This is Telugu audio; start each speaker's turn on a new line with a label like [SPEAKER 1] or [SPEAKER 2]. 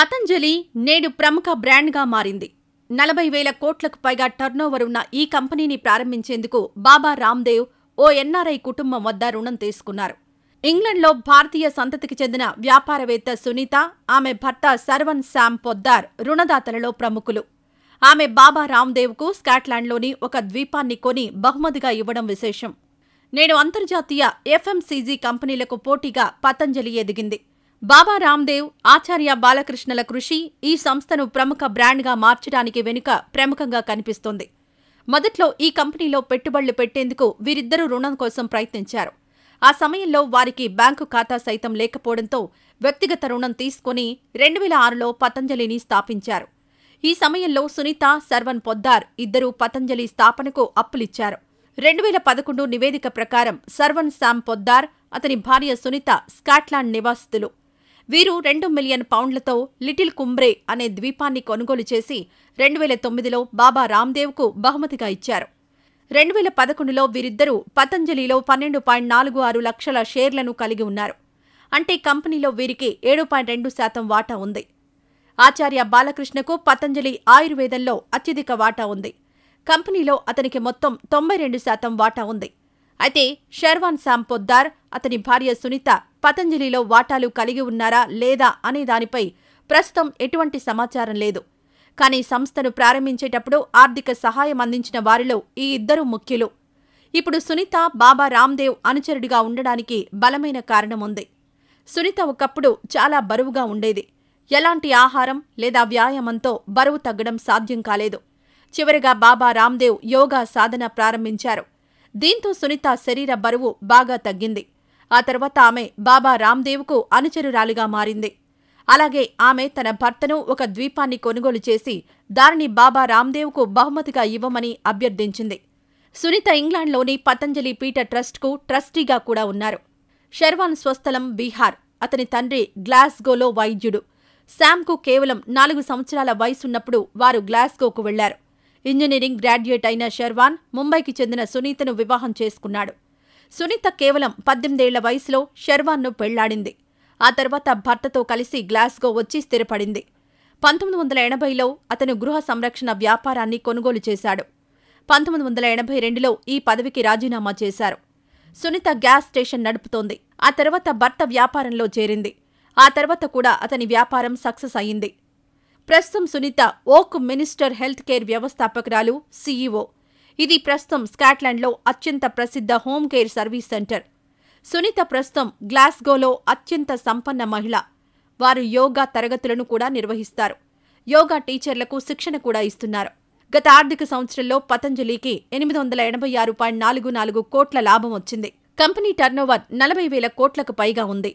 [SPEAKER 1] పతంజలి నేడు ప్రముఖ బ్రాండ్గా మారింది నలభై వేల కోట్లకు పైగా టర్నోవర్ ఉన్న ఈ కంపెనీని ప్రారంభించేందుకు బాబా రామ్దేవ్ ఓ ఎన్ఆర్ఐ కుటుంబం వద్ద రుణం తీసుకున్నారు ఇంగ్లండ్లో భారతీయ సంతతికి చెందిన వ్యాపారవేత్త సునీత ఆమె భర్త సర్వన్ శామ్ పొద్దార్ రుణదాతలలో ప్రముఖులు ఆమె బాబా రామ్దేవ్కు స్కాట్లాండ్లోని ఒక ద్వీపాన్ని కొని బహుమతిగా ఇవ్వడం విశేషం నేడు అంతర్జాతీయ ఎఫ్ఎంసీజీ కంపెనీలకు పోటీగా పతంజలి ఎదిగింది బాబా రామ్దేవ్ ఆచార్య బాలకృష్ణల కృషి ఈ సంస్థను ప్రముఖ బ్రాండ్గా మార్చడానికి వెనుక ప్రముఖంగా కనిపిస్తోంది మొదట్లో ఈ కంపెనీలో పెట్టుబడులు పెట్టేందుకు వీరిద్దరూ రుణం కోసం ప్రయత్నించారు ఆ సమయంలో వారికి బ్యాంకు ఖాతా సైతం లేకపోవడంతో వ్యక్తిగత రుణం తీసుకుని రెండు వేల ఆరులో పతంజలిని స్థాపించారు ఈ సమయంలో సునీత సర్వన్ పొద్దార్ ఇద్దరూ పతంజలి స్థాపనకు అప్పులిచ్చారు రెండు వేల పదకొండు నివేదిక ప్రకారం సర్వన్ శామ్ పొద్దార్ అతని భార్య సునీత స్కాట్లాండ్ నివాసితులు వీరు రెండు మిలియన్ పౌండ్లతో లిటిల్ కుంబ్రే అనే ద్వీపాన్ని కొనుగోలు చేసి రెండు వేల తొమ్మిదిలో బాబా కు బహుమతిగా ఇచ్చారు రెండు వేల పదకొండులో వీరిద్దరూ పతంజలిలో పన్నెండు పాయింట్ నాలుగు ఆరు లక్షల షేర్లను కలిగి ఉన్నారు అంటే కంపెనీలో వీరికి ఏడు పాయింట్ రెండు శాతం వాటా ఉంది ఆచార్య బాలకృష్ణకు పతంజలి ఆయుర్వేదంలో అత్యధిక వాటా ఉంది కంపెనీలో అతనికి మొత్తం తొంభై రెండు శాతం వాటా ఉంది అయితే షర్వాన్ శాం పొద్దార్ అతని భార్య సునీత పతంజలిలో వాటాలు కలిగి ఉన్నారా లేదా అనే దానిపై ప్రస్తుతం ఎటువంటి సమాచారం లేదు కానీ సంస్థను ప్రారంభించేటప్పుడు ఆర్థిక సహాయం అందించిన వారిలో ఈ ఇద్దరు ముఖ్యులు ఇప్పుడు సునీత బాబా రామ్దేవ్ అనుచరుడిగా ఉండడానికి బలమైన కారణం ఉంది సునీత ఒకప్పుడు చాలా బరువుగా ఉండేది ఎలాంటి ఆహారం లేదా వ్యాయామంతో బరువు తగ్గడం సాధ్యం కాలేదు చివరిగా బాబా రామ్దేవ్ యోగా సాధన ప్రారంభించారు దీంతో సునీత శరీర బరువు బాగా తగ్గింది ఆ తర్వాత ఆమె బాబా రామ్దేవ్కు అనుచరురాలిగా మారింది అలాగే ఆమె తన భర్తను ఒక ద్వీపాన్ని కొనుగోలు చేసి దానిని బాబా రామ్దేవ్కు బహుమతిగా ఇవ్వమని అభ్యర్థించింది సునీత ఇంగ్లాండ్లోని పతంజలి పీఠ ట్రస్ట్కు ట్రస్టీగా కూడా ఉన్నారు షర్వాన్ స్వస్థలం బీహార్ అతని తండ్రి గ్లాస్గోలో వైద్యుడు శామ్కు కేవలం నాలుగు సంవత్సరాల వయసున్నప్పుడు వారు గ్లాస్గోకు వెళ్లారు ఇంజనీరింగ్ గ్రాడ్యుయేట్ అయిన షర్వాన్ ముంబైకి చెందిన సునీతను వివాహం చేసుకున్నాడు సునీత కేవలం పద్దెనిమిదేళ్ల వయసులో షర్వాన్ను పెళ్లాడింది ఆ తర్వాత భర్తతో కలిసి గ్లాస్గో వచ్చి స్థిరపడింది పంతొమ్మిది వందల ఎనభైలో అతను గృహ సంరక్షణ వ్యాపారాన్ని కొనుగోలు చేశాడు పంతొమ్మిది వందల ఎనభై రెండులో ఈ పదవికి రాజీనామా చేశారు సునీత గ్యాస్ స్టేషన్ నడుపుతోంది ఆ తర్వాత భర్త వ్యాపారంలో చేరింది ఆ తర్వాత కూడా అతని వ్యాపారం సక్సెస్ అయింది ప్రస్తుతం Sunitha Oakminster Healthcare వ్యవస్థాపకురాలు సీఈఓ ఇది ప్రస్తుతం స్కాట్లాండ్లో అత్యంత ప్రసిద్ధ home care service center Sunitha ప్రస్తుతం గ్లాస్గోలో అత్యంత సంపన్న మహిళ వారు యోగా తరగతులను కూడా నిర్వహిస్తారు యోగా టీచర్లకు శిక్షణ కూడా ఇస్తున్నారు గత ఆర్థిక సంవత్సరంలో పతంజలికి ఎనిమిది వందల ఎనభై ఆరు పాయింట్ నాలుగు నాలుగు కోట్ల లాభం వచ్చింది కంపెనీ టర్నోవర్ నలభై వేల కోట్లకు పైగా ఉంది